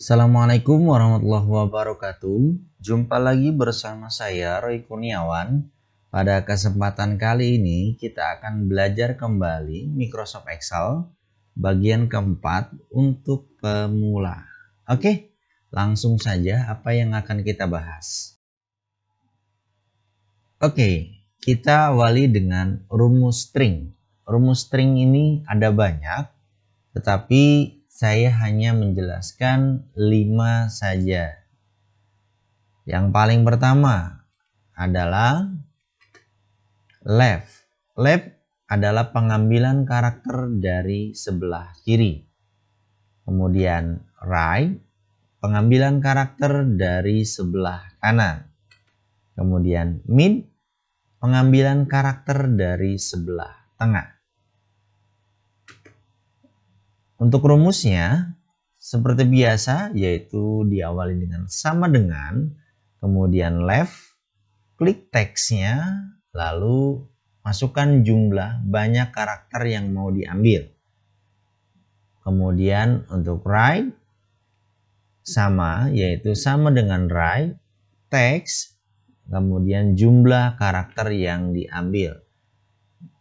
Assalamualaikum warahmatullahi wabarakatuh. Jumpa lagi bersama saya Roy Kurniawan. Pada kesempatan kali ini kita akan belajar kembali Microsoft Excel bagian keempat untuk pemula. Oke, langsung saja apa yang akan kita bahas. Oke, kita awali dengan rumus string. Rumus string ini ada banyak, tetapi saya hanya menjelaskan lima saja. Yang paling pertama adalah left. Left adalah pengambilan karakter dari sebelah kiri. Kemudian right, pengambilan karakter dari sebelah kanan. Kemudian mid, pengambilan karakter dari sebelah tengah. Untuk rumusnya, seperti biasa, yaitu diawali dengan sama dengan, kemudian left, klik teksnya, lalu masukkan jumlah banyak karakter yang mau diambil. Kemudian untuk right, sama, yaitu sama dengan right, teks, kemudian jumlah karakter yang diambil.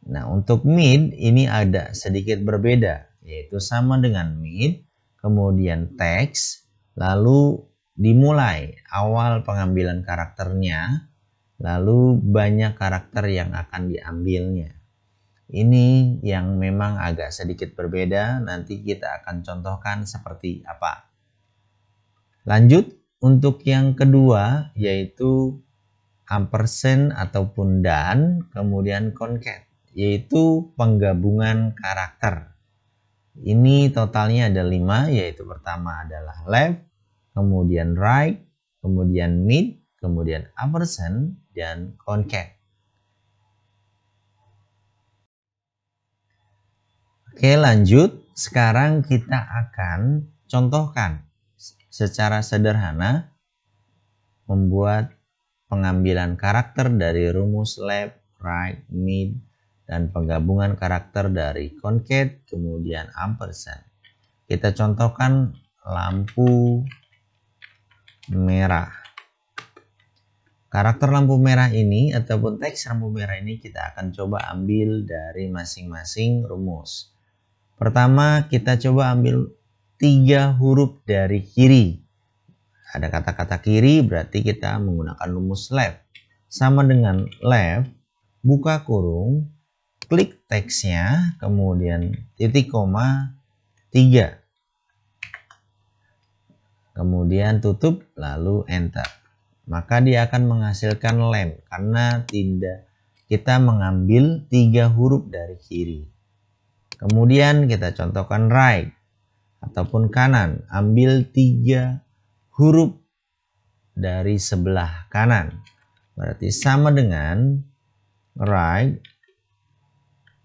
Nah, untuk mid ini ada sedikit berbeda yaitu sama dengan mid, kemudian text, lalu dimulai awal pengambilan karakternya, lalu banyak karakter yang akan diambilnya. Ini yang memang agak sedikit berbeda, nanti kita akan contohkan seperti apa. Lanjut untuk yang kedua yaitu ampersand ataupun dan kemudian concat yaitu penggabungan karakter ini totalnya ada lima, yaitu pertama adalah left, kemudian right, kemudian mid, kemudian upper uppercent, dan concave. Oke lanjut, sekarang kita akan contohkan secara sederhana membuat pengambilan karakter dari rumus left, right, mid, dan penggabungan karakter dari concat kemudian ampersand. Kita contohkan lampu merah. Karakter lampu merah ini ataupun teks lampu merah ini kita akan coba ambil dari masing-masing rumus. Pertama kita coba ambil tiga huruf dari kiri. Ada kata-kata kiri berarti kita menggunakan rumus left. Sama dengan left, buka kurung, klik teksnya, kemudian titik koma tiga Kemudian tutup, lalu enter. Maka dia akan menghasilkan lem karena tidak kita mengambil tiga huruf dari kiri. Kemudian kita contohkan right ataupun kanan. Ambil tiga huruf dari sebelah kanan. Berarti sama dengan right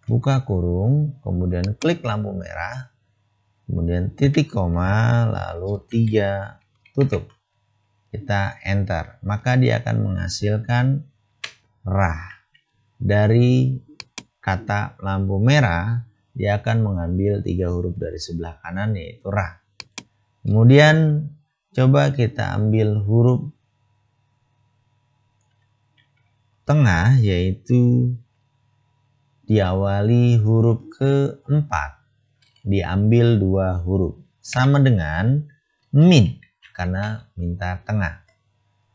buka kurung, kemudian klik lampu merah, kemudian titik koma, lalu tiga tutup. Kita enter, maka dia akan menghasilkan rah. Dari kata lampu merah, dia akan mengambil tiga huruf dari sebelah kanan yaitu rah. Kemudian coba kita ambil huruf tengah yaitu diawali huruf keempat. Diambil dua huruf. Sama dengan min karena minta tengah.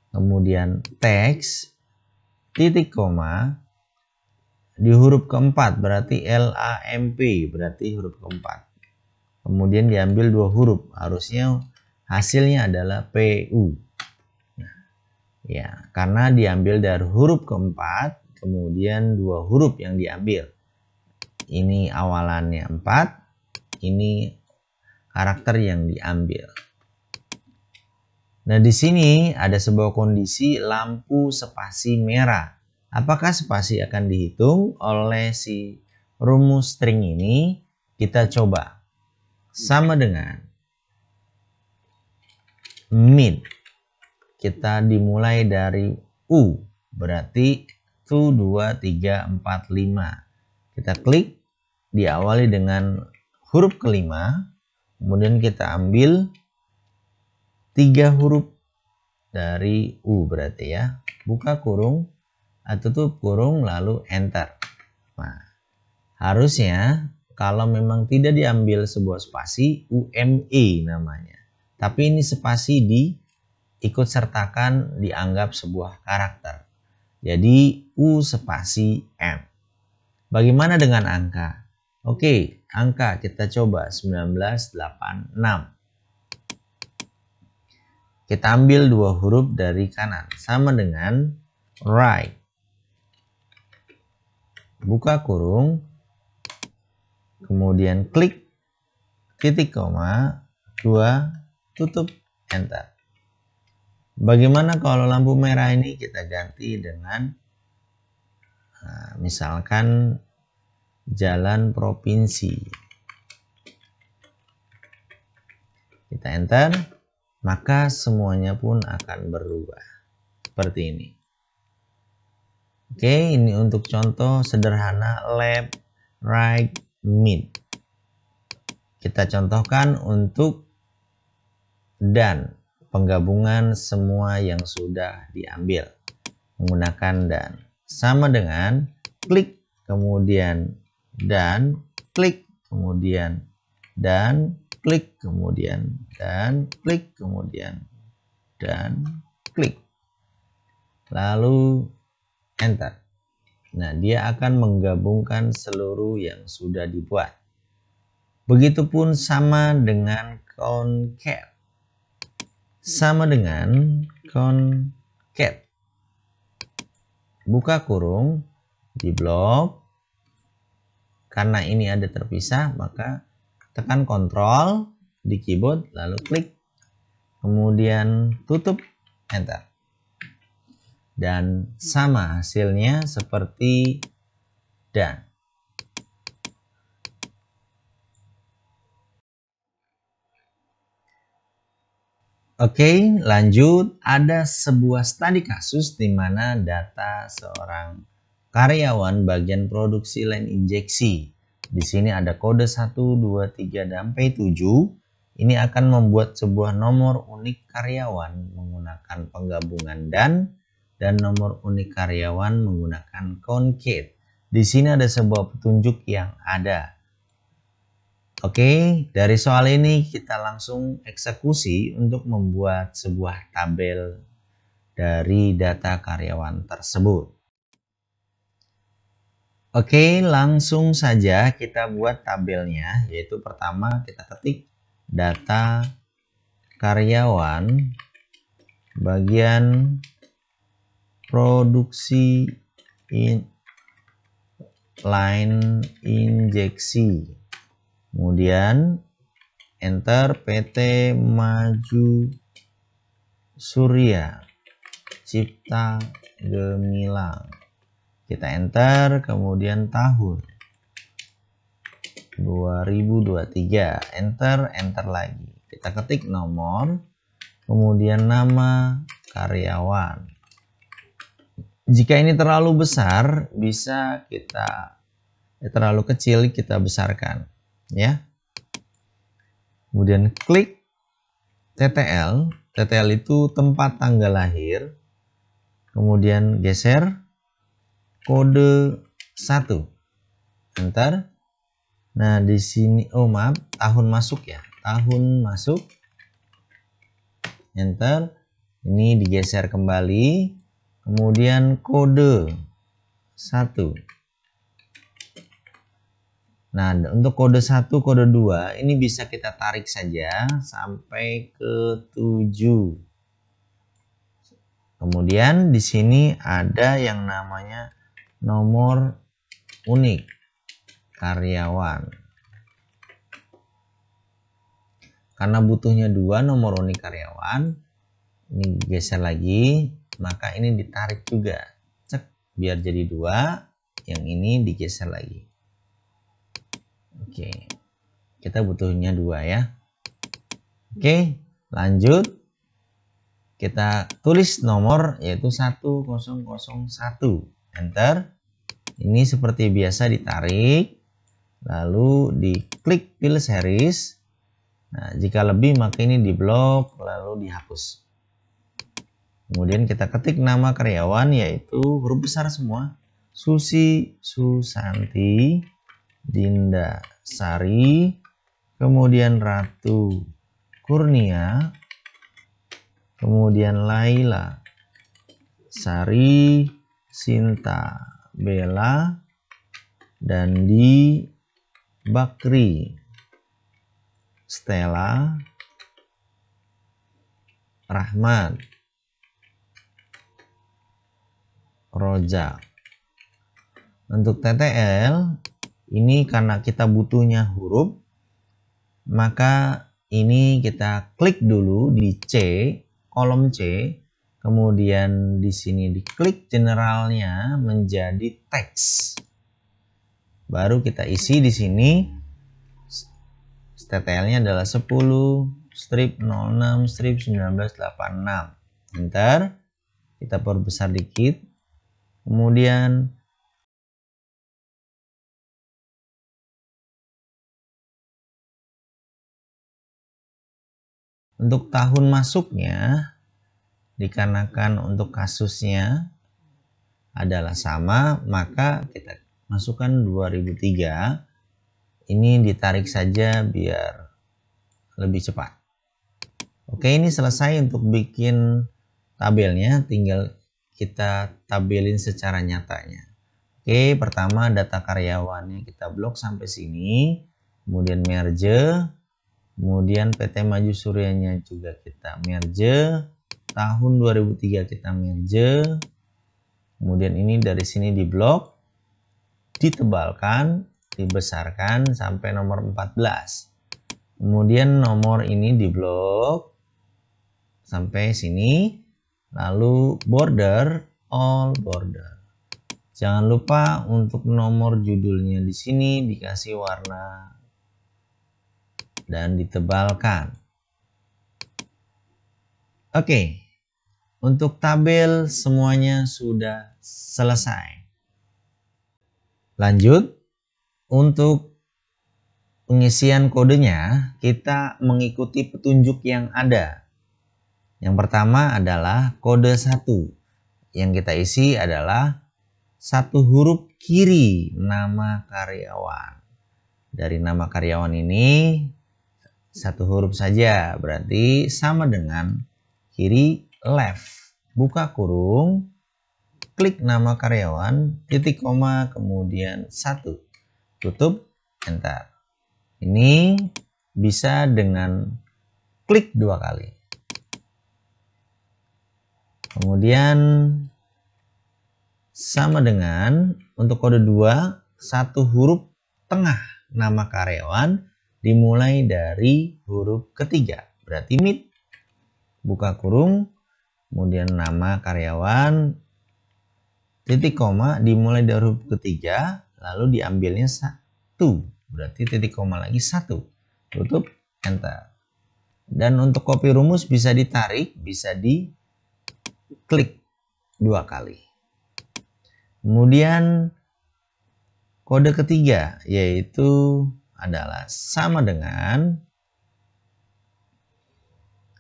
Kemudian teks titik koma di huruf keempat berarti lamp berarti huruf keempat. Kemudian diambil dua huruf. Harusnya hasilnya adalah PU. Nah, ya, karena diambil dari huruf keempat kemudian dua huruf yang diambil. Ini awalannya 4, ini karakter yang diambil. Nah, di sini ada sebuah kondisi lampu spasi merah. Apakah spasi akan dihitung oleh si rumus string ini? Kita coba. Sama dengan mid. Kita dimulai dari U, berarti 2, 3, 4, 5. Kita klik, diawali dengan huruf kelima, kemudian kita ambil tiga huruf dari U berarti ya. Buka kurung, tutup kurung, lalu enter. Nah, harusnya kalau memang tidak diambil sebuah spasi, UME namanya. Tapi ini spasi di ikut sertakan dianggap sebuah karakter. Jadi U spasi M. Bagaimana dengan angka? Oke, angka kita coba 1986. Kita ambil dua huruf dari kanan. Sama dengan right. Buka kurung. Kemudian klik titik koma dua, tutup enter. Bagaimana kalau lampu merah ini kita ganti dengan Nah, misalkan jalan provinsi. Kita enter, maka semuanya pun akan berubah. Seperti ini. Oke, ini untuk contoh sederhana left, right, mid. Kita contohkan untuk dan penggabungan semua yang sudah diambil menggunakan dan sama dengan klik kemudian dan klik kemudian dan klik kemudian dan klik kemudian dan klik lalu enter nah dia akan menggabungkan seluruh yang sudah dibuat begitupun sama dengan concat sama dengan concat buka kurung di blok karena ini ada terpisah maka tekan kontrol di keyboard lalu klik kemudian tutup enter dan sama hasilnya seperti dan Oke, lanjut. Ada sebuah studi kasus di mana data seorang karyawan bagian produksi lain injeksi. Di sini ada kode 1, 2, 3, dan P7. Ini akan membuat sebuah nomor unik karyawan menggunakan penggabungan dan dan nomor unik karyawan menggunakan concat. Di sini ada sebuah petunjuk yang ada Oke, dari soal ini kita langsung eksekusi untuk membuat sebuah tabel dari data karyawan tersebut. Oke, langsung saja kita buat tabelnya, yaitu pertama kita ketik data karyawan bagian produksi in line injeksi kemudian enter PT Maju Surya Cipta Gemilang kita enter kemudian tahun 2023 enter enter lagi kita ketik nomor kemudian nama karyawan jika ini terlalu besar bisa kita ya terlalu kecil kita besarkan ya. Kemudian klik TTL. TTL itu tempat tanggal lahir. Kemudian geser kode 1. Enter. Nah, di sini oh maaf, tahun masuk ya. Tahun masuk. Enter. Ini digeser kembali. Kemudian kode 1 Nah, untuk kode 1, kode 2 ini bisa kita tarik saja sampai ke 7. Kemudian di sini ada yang namanya nomor unik karyawan. Karena butuhnya dua nomor unik karyawan, ini geser lagi, maka ini ditarik juga. Cek, biar jadi dua, yang ini digeser lagi. Oke, kita butuhnya dua ya. Oke, lanjut. Kita tulis nomor yaitu 1001. Enter. Ini seperti biasa ditarik. Lalu diklik fill series. Nah, jika lebih maka ini diblok lalu dihapus. Kemudian kita ketik nama karyawan yaitu huruf besar semua. Susi Susanti Dinda Sari, kemudian Ratu Kurnia, kemudian Laila Sari, Sinta Bella, dan di Bakri Stella Rahmat Roja untuk TTL ini karena kita butuhnya huruf, maka ini kita klik dulu di C, kolom C, kemudian di sini diklik generalnya menjadi teks. Baru kita isi di sini ttl adalah 10 strip 06 strip 1986. Enter. Kita perbesar dikit. Kemudian Untuk tahun masuknya dikarenakan untuk kasusnya adalah sama, maka kita masukkan 2003. Ini ditarik saja biar lebih cepat. Oke, ini selesai untuk bikin tabelnya, tinggal kita tabelin secara nyatanya. Oke, pertama data karyawannya kita blok sampai sini, kemudian merge, kemudian PT Maju Suryanya juga kita merge tahun 2003 kita merge kemudian ini dari sini di blok ditebalkan dibesarkan sampai nomor 14 kemudian nomor ini di blok sampai sini lalu border all border jangan lupa untuk nomor judulnya di sini dikasih warna dan ditebalkan. Oke, untuk tabel semuanya sudah selesai. Lanjut, untuk pengisian kodenya kita mengikuti petunjuk yang ada. Yang pertama adalah kode 1. Yang kita isi adalah satu huruf kiri nama karyawan. Dari nama karyawan ini satu huruf saja berarti sama dengan kiri left buka kurung klik nama karyawan titik koma kemudian satu tutup enter ini bisa dengan klik dua kali kemudian sama dengan untuk kode dua satu huruf tengah nama karyawan dimulai dari huruf ketiga. Berarti mid. Buka kurung, kemudian nama karyawan, titik koma dimulai dari huruf ketiga, lalu diambilnya satu. Berarti titik koma lagi satu. Tutup, enter. Dan untuk copy rumus bisa ditarik, bisa di klik dua kali. Kemudian kode ketiga yaitu adalah sama dengan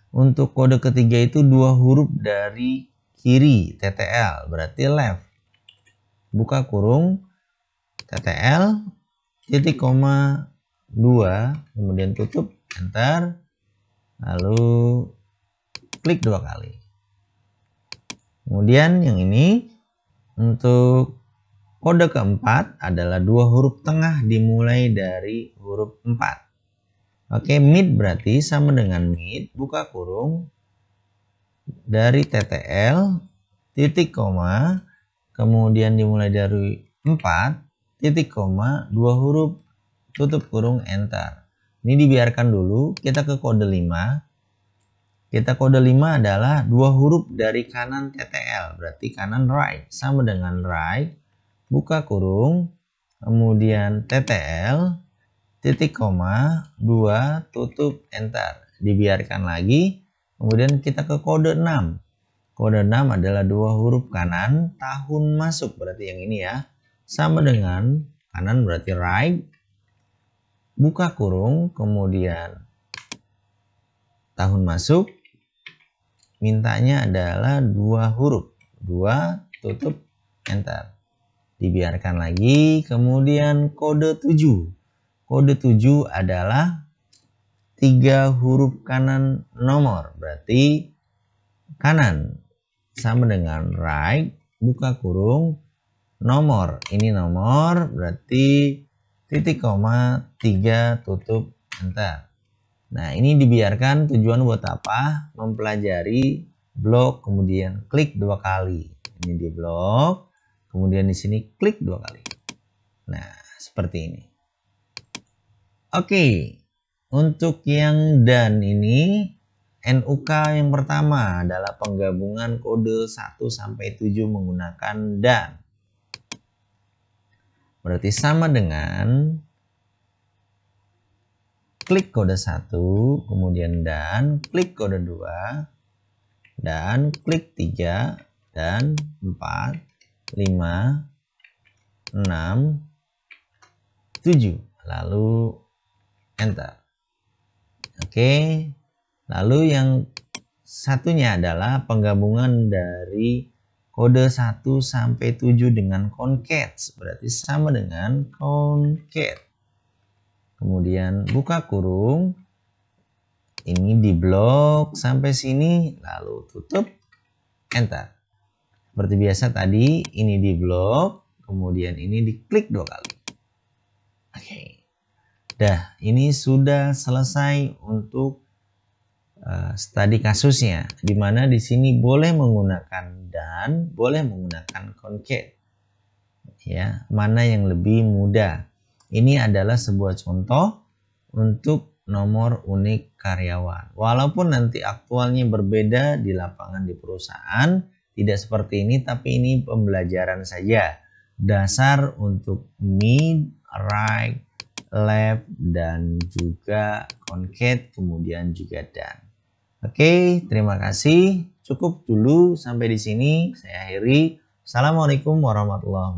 untuk kode ketiga itu dua huruf dari kiri TTL berarti left buka kurung TTL titik koma dua kemudian tutup enter lalu klik dua kali kemudian yang ini untuk Kode keempat adalah dua huruf tengah dimulai dari huruf 4. Oke, mid berarti sama dengan mid, buka kurung, dari TTL, titik koma, kemudian dimulai dari 4, titik koma, dua huruf, tutup kurung, enter. Ini dibiarkan dulu, kita ke kode 5. Kita kode 5 adalah dua huruf dari kanan TTL, berarti kanan right, sama dengan right, buka kurung, kemudian TTL, titik koma, 2, tutup, enter. Dibiarkan lagi, kemudian kita ke kode 6. Kode 6 adalah dua huruf kanan, tahun masuk berarti yang ini ya. Sama dengan kanan berarti right, buka kurung, kemudian tahun masuk, mintanya adalah dua huruf, dua tutup, enter dibiarkan lagi. Kemudian kode 7. Kode 7 adalah tiga huruf kanan nomor. Berarti kanan sama dengan right, buka kurung, nomor. Ini nomor, berarti titik koma 3 tutup enter. Nah, ini dibiarkan tujuan buat apa? Mempelajari blok kemudian klik dua kali. Ini di blok Kemudian di sini klik dua kali. Nah, seperti ini. Oke, untuk yang dan ini NUK yang pertama adalah penggabungan kode 1 sampai 7 menggunakan dan. Berarti sama dengan klik kode 1, kemudian dan, klik kode 2, dan klik 3, dan 4, 5, 6, 7. Lalu enter. Oke. Lalu yang satunya adalah penggabungan dari kode 1 sampai 7 dengan concat. Berarti sama dengan concat. Kemudian buka kurung. Ini di blok sampai sini. Lalu tutup. Enter. Seperti biasa tadi ini di blok, kemudian ini diklik dua kali. Oke. Dah, ini sudah selesai untuk uh, studi kasusnya di mana di sini boleh menggunakan dan boleh menggunakan concat. Ya, mana yang lebih mudah. Ini adalah sebuah contoh untuk nomor unik karyawan. Walaupun nanti aktualnya berbeda di lapangan di perusahaan, tidak seperti ini, tapi ini pembelajaran saja. Dasar untuk mid, right, left, dan juga concat kemudian juga dan. Oke, terima kasih. Cukup dulu sampai di sini. Saya akhiri. Assalamualaikum warahmatullahi